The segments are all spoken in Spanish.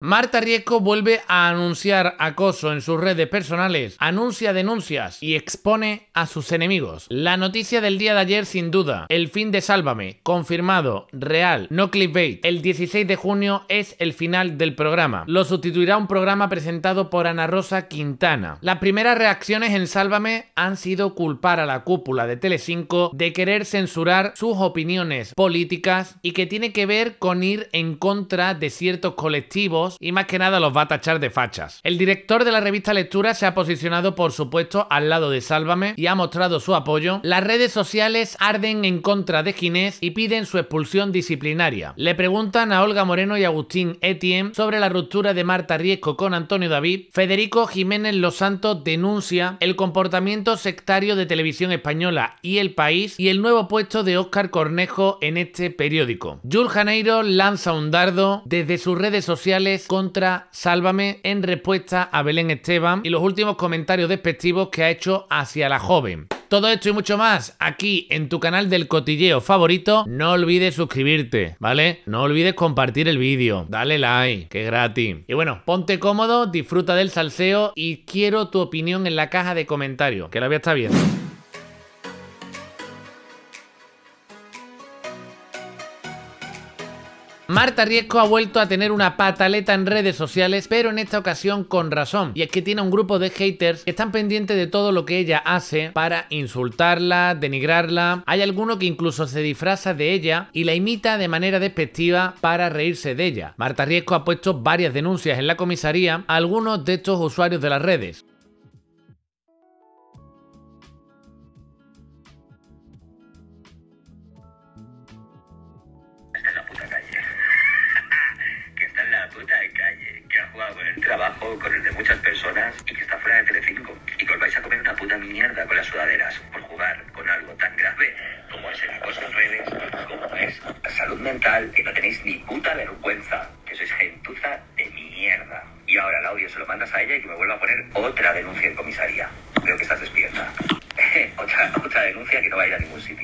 Marta Riesco vuelve a anunciar acoso en sus redes personales, anuncia denuncias y expone a sus enemigos. La noticia del día de ayer sin duda, el fin de Sálvame, confirmado, real, no clickbait. El 16 de junio es el final del programa. Lo sustituirá un programa presentado por Ana Rosa Quintana. Las primeras reacciones en Sálvame han sido culpar a la cúpula de Telecinco de querer censurar sus opiniones políticas y que tiene que ver con ir en contra de ciertos colectivos y más que nada los va a tachar de fachas. El director de la revista Lectura se ha posicionado por supuesto al lado de Sálvame y ha mostrado su apoyo. Las redes sociales arden en contra de Ginés y piden su expulsión disciplinaria. Le preguntan a Olga Moreno y Agustín Etienne sobre la ruptura de Marta Riesco con Antonio David. Federico Jiménez Los Santos denuncia el comportamiento sectario de Televisión Española y El País y el nuevo puesto de Óscar Cornejo en este periódico. Jul Janeiro lanza un dardo desde sus redes sociales contra Sálvame en respuesta a Belén Esteban y los últimos comentarios despectivos que ha hecho hacia la joven. Todo esto y mucho más aquí en tu canal del cotilleo favorito. No olvides suscribirte, ¿vale? No olvides compartir el vídeo, dale like, que gratis. Y bueno, ponte cómodo, disfruta del salseo y quiero tu opinión en la caja de comentarios, que la voy a estar viendo. Marta Riesco ha vuelto a tener una pataleta en redes sociales, pero en esta ocasión con razón. Y es que tiene un grupo de haters que están pendientes de todo lo que ella hace para insultarla, denigrarla. Hay alguno que incluso se disfraza de ella y la imita de manera despectiva para reírse de ella. Marta Riesco ha puesto varias denuncias en la comisaría a algunos de estos usuarios de las redes. con el de muchas personas y que está fuera de Telecinco y que os vais a comer una puta mierda con las sudaderas por jugar con algo tan grave como es el acoso en redes, como es la salud mental, que no tenéis ni puta vergüenza, que sois gentuza de mierda. Y ahora el audio se lo mandas a ella y que me vuelva a poner otra denuncia en comisaría. Creo que estás despierta. otra, otra denuncia que no va a ir a ningún sitio.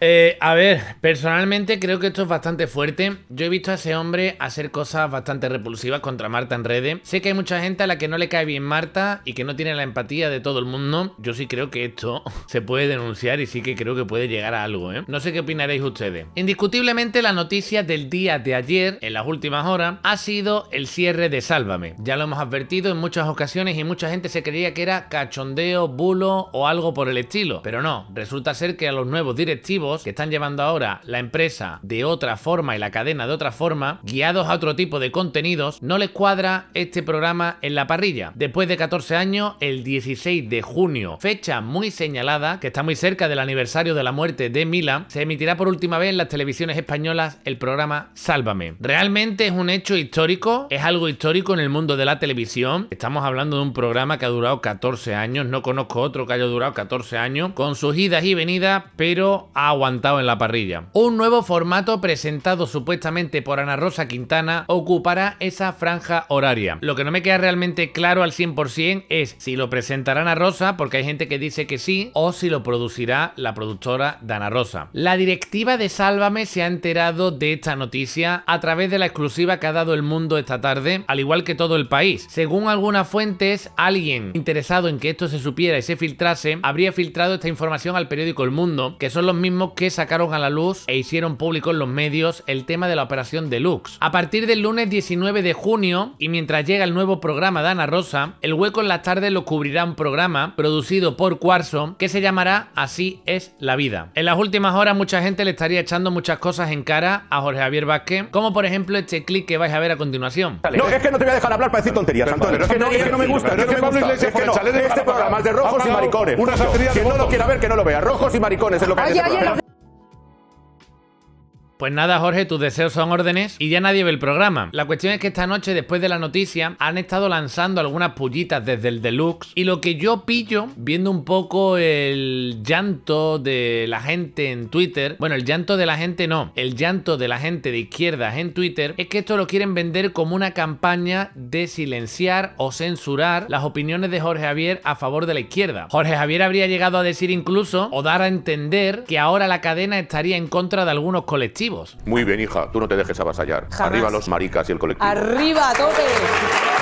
Eh, a ver, personalmente creo que esto es bastante fuerte. Yo he visto a ese hombre hacer cosas bastante repulsivas contra Marta en redes. Sé que hay mucha gente a la que no le cae bien Marta y que no tiene la empatía de todo el mundo. Yo sí creo que esto se puede denunciar y sí que creo que puede llegar a algo, ¿eh? No sé qué opinaréis ustedes. Indiscutiblemente la noticia del día de ayer, en las últimas horas, ha sido el cierre de Sálvame. Ya lo hemos advertido en muchas ocasiones y mucha gente se creía que era cachondeo, bulo o algo por el estilo. Pero no, resulta ser que a los nuevos directivos que están llevando ahora la empresa de otra forma y la cadena de otra forma, guiados a otro tipo de contenidos, no les cuadra este programa en la parrilla. Después de 14 años, el 16 de junio, fecha muy señalada, que está muy cerca del aniversario de la muerte de Mila, se emitirá por última vez en las televisiones españolas el programa Sálvame. Realmente es un hecho histórico, es algo histórico en el mundo de la televisión. Estamos hablando de un programa que ha durado 14 años, no conozco otro que haya durado 14 años, con sus idas y venidas, pero a aguantado en la parrilla. Un nuevo formato presentado supuestamente por Ana Rosa Quintana ocupará esa franja horaria. Lo que no me queda realmente claro al 100% es si lo presentará Ana Rosa, porque hay gente que dice que sí, o si lo producirá la productora Dana Rosa. La directiva de Sálvame se ha enterado de esta noticia a través de la exclusiva que ha dado el mundo esta tarde, al igual que todo el país. Según algunas fuentes, alguien interesado en que esto se supiera y se filtrase, habría filtrado esta información al periódico El Mundo, que son los mismos que sacaron a la luz e hicieron público en los medios el tema de la operación Deluxe. A partir del lunes 19 de junio y mientras llega el nuevo programa de Ana Rosa, el hueco en las tardes lo cubrirá un programa producido por Cuarzo que se llamará Así es la vida. En las últimas horas mucha gente le estaría echando muchas cosas en cara a Jorge Javier Vázquez, como por ejemplo este clic que vais a ver a continuación. No, es que no te voy a dejar hablar para decir tonterías, Antonio. Es que no, no me gusta, Es no me gusta. Es que no, este programa es de rojos y maricones. Una que no lo quiera ver, que no lo vea. Rojos y maricones es lo que hay pues nada, Jorge, tus deseos son órdenes y ya nadie ve el programa. La cuestión es que esta noche, después de la noticia, han estado lanzando algunas pullitas desde el deluxe. Y lo que yo pillo, viendo un poco el llanto de la gente en Twitter, bueno, el llanto de la gente no, el llanto de la gente de izquierdas en Twitter, es que esto lo quieren vender como una campaña de silenciar o censurar las opiniones de Jorge Javier a favor de la izquierda. Jorge Javier habría llegado a decir incluso o dar a entender que ahora la cadena estaría en contra de algunos colectivos muy bien, hija, tú no te dejes avasallar. Arriba los maricas y el colectivo. Arriba, tope.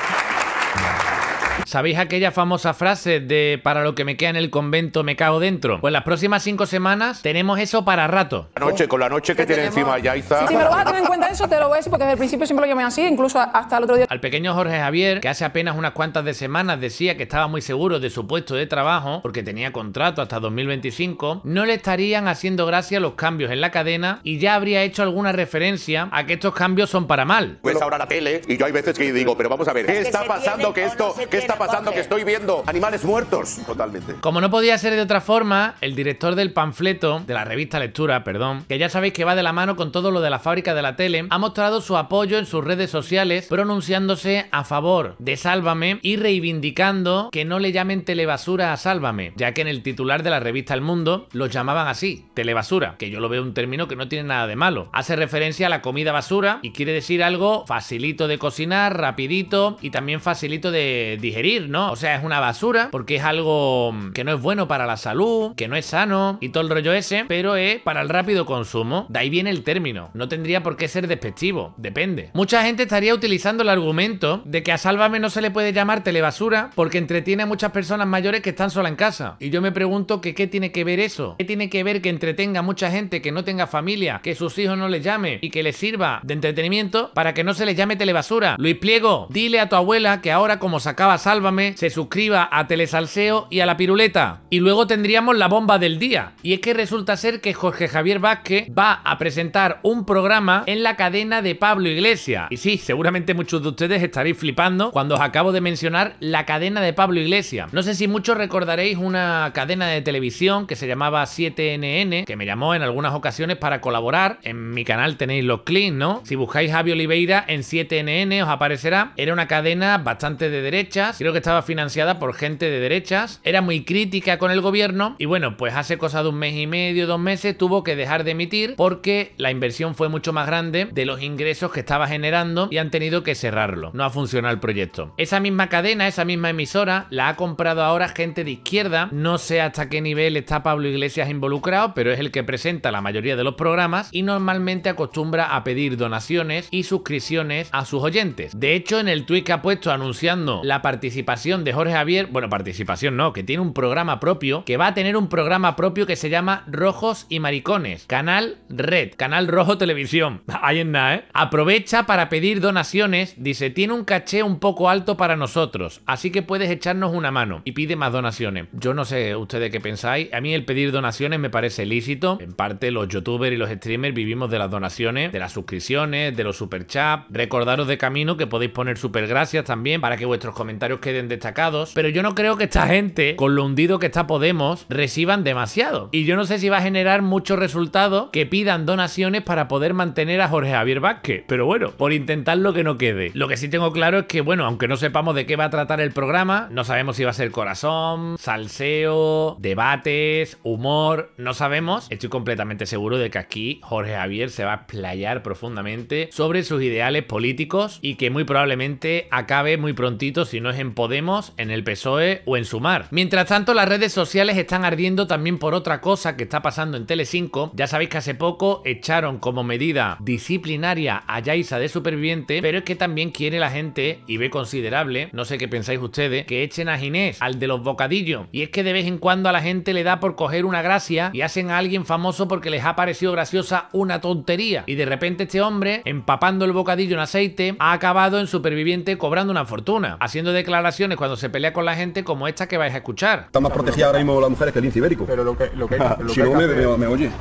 ¿Sabéis aquella famosa frase de para lo que me queda en el convento me cago dentro? Pues las próximas cinco semanas tenemos eso para rato. Anoche, noche, con la noche que tiene encima Yaiza. Si me lo vas a tener en cuenta eso, te lo voy a decir porque desde el principio siempre lo llamé así, incluso hasta el otro día. Al pequeño Jorge Javier, que hace apenas unas cuantas de semanas decía que estaba muy seguro de su puesto de trabajo, porque tenía contrato hasta 2025, no le estarían haciendo gracia los cambios en la cadena y ya habría hecho alguna referencia a que estos cambios son para mal. Pues ahora la tele y yo hay veces que digo, pero vamos a ver, ¿qué está pasando que esto, qué está pasando? pasando que estoy viendo animales muertos. Totalmente. Como no podía ser de otra forma, el director del panfleto, de la revista Lectura, perdón, que ya sabéis que va de la mano con todo lo de la fábrica de la tele, ha mostrado su apoyo en sus redes sociales pronunciándose a favor de Sálvame y reivindicando que no le llamen telebasura a Sálvame, ya que en el titular de la revista El Mundo los llamaban así, telebasura, que yo lo veo un término que no tiene nada de malo. Hace referencia a la comida basura y quiere decir algo facilito de cocinar, rapidito y también facilito de digerir ¿no? O sea, es una basura porque es algo mm, que no es bueno para la salud, que no es sano y todo el rollo ese, pero es para el rápido consumo. De ahí viene el término. No tendría por qué ser despectivo, depende. Mucha gente estaría utilizando el argumento de que a Sálvame no se le puede llamar telebasura porque entretiene a muchas personas mayores que están solas en casa. Y yo me pregunto que qué tiene que ver eso. ¿Qué tiene que ver que entretenga a mucha gente que no tenga familia, que sus hijos no les llame y que les sirva de entretenimiento para que no se les llame telebasura? Luis Pliego, dile a tu abuela que ahora como sacaba Sálvame se suscriba a Telesalseo y a La Piruleta. Y luego tendríamos la bomba del día. Y es que resulta ser que Jorge Javier Vázquez va a presentar un programa en la cadena de Pablo Iglesias. Y sí, seguramente muchos de ustedes estaréis flipando cuando os acabo de mencionar la cadena de Pablo Iglesias. No sé si muchos recordaréis una cadena de televisión que se llamaba 7NN, que me llamó en algunas ocasiones para colaborar. En mi canal tenéis los clics ¿no? Si buscáis Javi Oliveira en 7NN os aparecerá. Era una cadena bastante de derechas Creo que estaba financiada por gente de derechas, era muy crítica con el gobierno y bueno, pues hace cosa de un mes y medio, dos meses, tuvo que dejar de emitir porque la inversión fue mucho más grande de los ingresos que estaba generando y han tenido que cerrarlo. No ha funcionado el proyecto. Esa misma cadena, esa misma emisora, la ha comprado ahora gente de izquierda. No sé hasta qué nivel está Pablo Iglesias involucrado, pero es el que presenta la mayoría de los programas y normalmente acostumbra a pedir donaciones y suscripciones a sus oyentes. De hecho, en el tuit que ha puesto anunciando la participación participación de Jorge Javier, bueno, participación no, que tiene un programa propio, que va a tener un programa propio que se llama Rojos y Maricones, Canal Red, Canal Rojo Televisión. Ahí en nada, ¿eh? Aprovecha para pedir donaciones, dice, tiene un caché un poco alto para nosotros, así que puedes echarnos una mano y pide más donaciones. Yo no sé ustedes qué pensáis, a mí el pedir donaciones me parece lícito, en parte los youtubers y los streamers vivimos de las donaciones, de las suscripciones, de los superchats, recordaros de camino que podéis poner supergracias también para que vuestros comentarios queden destacados. Pero yo no creo que esta gente, con lo hundido que está Podemos, reciban demasiado. Y yo no sé si va a generar muchos resultados que pidan donaciones para poder mantener a Jorge Javier Vázquez. Pero bueno, por intentar lo que no quede. Lo que sí tengo claro es que, bueno, aunque no sepamos de qué va a tratar el programa, no sabemos si va a ser corazón, salseo, debates, humor, no sabemos. Estoy completamente seguro de que aquí Jorge Javier se va a explayar profundamente sobre sus ideales políticos y que muy probablemente acabe muy prontito, si no es en Podemos, en el PSOE o en Sumar. Mientras tanto, las redes sociales están ardiendo también por otra cosa que está pasando en Tele5. Ya sabéis que hace poco echaron como medida disciplinaria a Yaisa de Superviviente, pero es que también quiere la gente, y ve considerable, no sé qué pensáis ustedes, que echen a Ginés, al de los bocadillos. Y es que de vez en cuando a la gente le da por coger una gracia y hacen a alguien famoso porque les ha parecido graciosa una tontería. Y de repente este hombre, empapando el bocadillo en aceite, ha acabado en Superviviente cobrando una fortuna, haciendo declaraciones cuando se pelea con la gente como esta que vais a escuchar. Están más protegidas ahora mismo las mujeres que el lince ibérico. Pero lo que, lo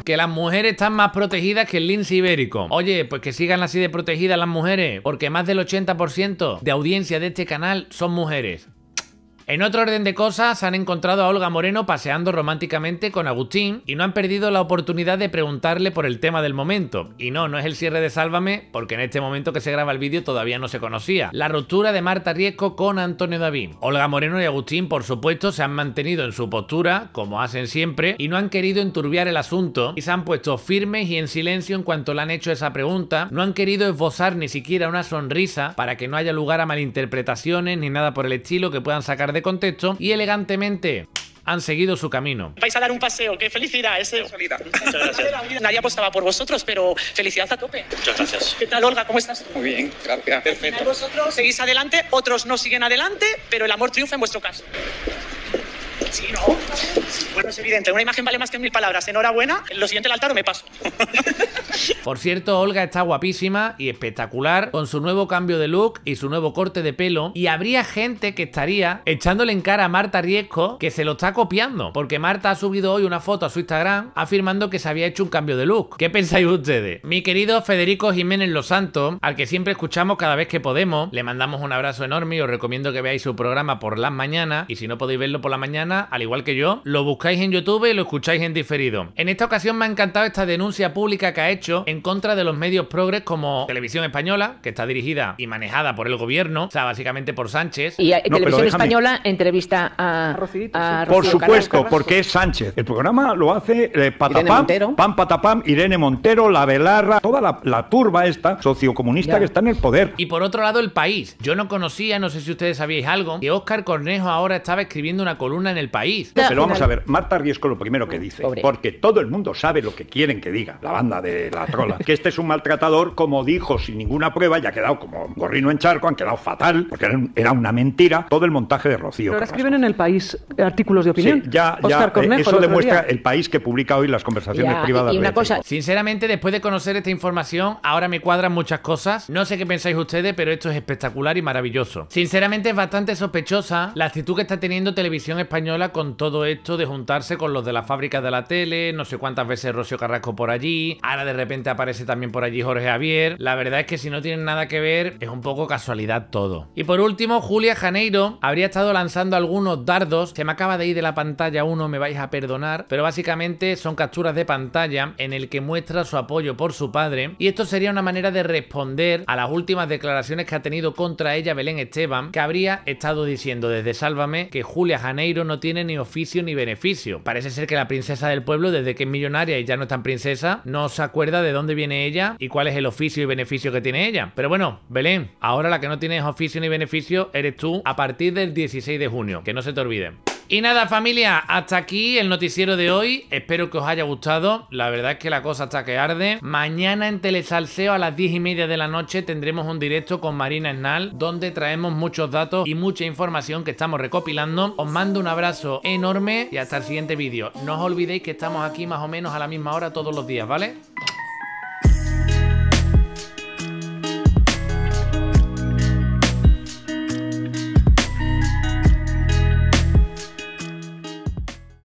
Que las mujeres están más protegidas que el lince ibérico. Oye, pues que sigan así de protegidas las mujeres, porque más del 80% de audiencia de este canal son mujeres. En otro orden de cosas, han encontrado a Olga Moreno paseando románticamente con Agustín y no han perdido la oportunidad de preguntarle por el tema del momento. Y no, no es el cierre de Sálvame, porque en este momento que se graba el vídeo todavía no se conocía. La ruptura de Marta Riesco con Antonio David. Olga Moreno y Agustín, por supuesto, se han mantenido en su postura, como hacen siempre, y no han querido enturbiar el asunto y se han puesto firmes y en silencio en cuanto le han hecho esa pregunta. No han querido esbozar ni siquiera una sonrisa para que no haya lugar a malinterpretaciones ni nada por el estilo que puedan sacar de contexto y elegantemente han seguido su camino. Vais a dar un paseo, qué felicidad. Ese... Nadie apostaba por vosotros, pero felicidad a tope. Muchas gracias. ¿Qué tal, Olga? ¿Cómo estás? Muy bien, gracias. Perfecto. Vosotros seguís adelante, otros no siguen adelante, pero el amor triunfa en vuestro caso. Sí, ¿no? Bueno, es evidente. Una imagen vale más que mil palabras. Enhorabuena. Lo siguiente el altar o me paso. Por cierto, Olga está guapísima y espectacular con su nuevo cambio de look y su nuevo corte de pelo. Y habría gente que estaría echándole en cara a Marta Riesco que se lo está copiando. Porque Marta ha subido hoy una foto a su Instagram afirmando que se había hecho un cambio de look. ¿Qué pensáis ustedes? Mi querido Federico Jiménez Los Santos, al que siempre escuchamos cada vez que podemos, le mandamos un abrazo enorme y os recomiendo que veáis su programa por las mañanas. Y si no podéis verlo por la mañana, al igual que yo, lo buscáis en YouTube y lo escucháis en diferido. En esta ocasión me ha encantado esta denuncia pública que ha hecho en contra de los medios progres como Televisión Española, que está dirigida y manejada por el gobierno, o sea, básicamente por Sánchez. Y eh, Televisión Española entrevista a, Por supuesto, porque es Sánchez. El programa lo hace eh, Patapam, Pam Patapam, Irene Montero, La Velarra, toda la, turba esta sociocomunista que está en el poder. Y por otro lado, el país. Yo no conocía, no sé si ustedes sabíais algo, que Óscar Cornejo ahora estaba escribiendo una columna en el país. pero vamos a ver, Marta Riesco lo primero que dice, porque todo el mundo sabe lo que quieren que diga, la banda de la trola, que este es un maltratador, como dijo, sin ninguna prueba, y ha quedado como un gorrino en charco, han quedado fatal, porque era, una mentira, todo el montaje de Rocío. Pero escriben en el país artículos de opinión. Sí, ya, ya eh, eso demuestra el país que publica hoy las conversaciones privadas. Y una cosa. Sinceramente, después de conocer esta información, ahora me cuadran muchas cosas. No sé qué pensáis ustedes, pero esto es espectacular y maravilloso. Sinceramente, es bastante sospechosa la actitud que está teniendo Televisión Española con todo esto de juntarse con los de la fábrica de la tele, no sé cuántas veces Rocío Carrasco por allí, ahora de repente aparece también por allí Jorge Javier. La verdad es que si no tienen nada que ver, es un poco casualidad todo. Y por último, Julia Janeiro habría estado lanzando algunos dardos, se me acaba de ir de la pantalla uno, me vais a perdonar, pero básicamente son capturas de pantalla en el que muestra su apoyo por su padre y esto sería una manera de responder a las últimas declaraciones que ha tenido contra ella Belén Esteban, que habría estado diciendo desde Sálvame que Julia Janeiro no tiene tiene ni oficio ni beneficio. Parece ser que la princesa del pueblo, desde que es millonaria y ya no es tan princesa, no se acuerda de dónde viene ella y cuál es el oficio y beneficio que tiene ella. Pero bueno, Belén, ahora la que no tiene oficio ni beneficio eres tú a partir del 16 de junio, que no se te olvide. Y nada, familia, hasta aquí el noticiero de hoy. Espero que os haya gustado. La verdad es que la cosa está que arde. Mañana en Telesalceo a las 10 y media de la noche tendremos un directo con Marina Esnal donde traemos muchos datos y mucha información que estamos recopilando. Os mando un abrazo enorme y hasta el siguiente vídeo. No os olvidéis que estamos aquí más o menos a la misma hora todos los días, ¿vale?